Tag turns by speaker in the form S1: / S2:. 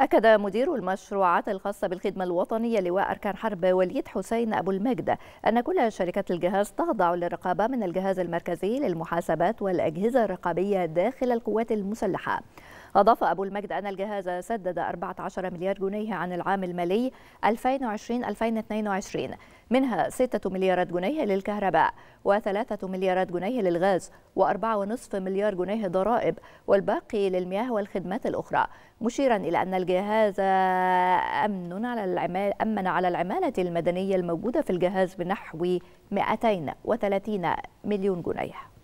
S1: أكد مدير المشروعات الخاصة بالخدمة الوطنية لواء أركان حرب وليد حسين أبو المجد أن كل شركات الجهاز تخضع للرقابة من الجهاز المركزي للمحاسبات والأجهزة الرقابية داخل القوات المسلحة أضاف أبو المجد أن الجهاز سدد 14 مليار جنيه عن العام المالي 2020-2022 منها 6 مليارات جنيه للكهرباء و3 مليارات جنيه للغاز و4.5 مليار جنيه ضرائب والباقي للمياه والخدمات الأخرى مشيرا إلى أن الجهاز أمن على العمال أمن على العمالة المدنية الموجودة في الجهاز بنحو 230 مليون جنيه